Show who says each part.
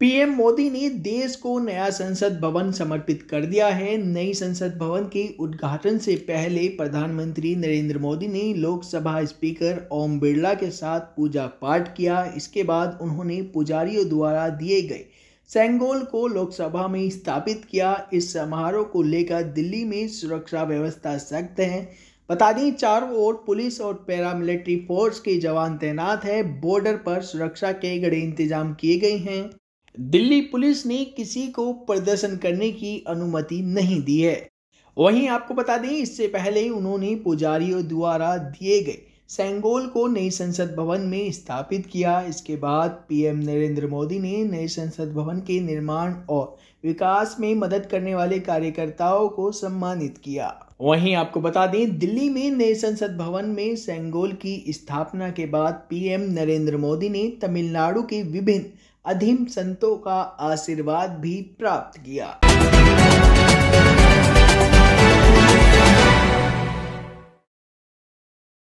Speaker 1: PM Modi ने देश को नया संसद भवन समर्पित कर दिया है नई संसद भवन के उद्घाटन से पहले प्रधानमंत्री नरेंद्र मोदी ने लोकसभा स्पीकर ओम बिरला के साथ पूजा पाठ किया इसके बाद उन्होंने पुजारियों द्वारा दिए गए सेंगोल को लोकसभा में स्थापित किया इस समारोह को लेकर दिल्ली में सुरक्षा व्यवस्था सख्त है बता दें चारों ओर पुलिस और पैरामिलिट्री फोर्स के जवान तैनात है बॉर्डर पर सुरक्षा के कड़े इंतजाम किए गए हैं दिल्ली पुलिस ने किसी को प्रदर्शन करने की अनुमति नहीं दी है वहीं आपको बता दें इससे पहले उन्होंने पुजारियों द्वारा दिए गए सेंगोल को नई संसद भवन में स्थापित किया इसके बाद पीएम नरेंद्र मोदी ने नए संसद भवन के निर्माण और विकास में मदद करने वाले कार्यकर्ताओं को सम्मानित किया वहीं आपको बता दें दिल्ली में नए संसद भवन में सेंगोल की स्थापना के बाद पीएम नरेंद्र मोदी ने तमिलनाडु के विभिन्न अधीम संतों का आशीर्वाद भी प्राप्त किया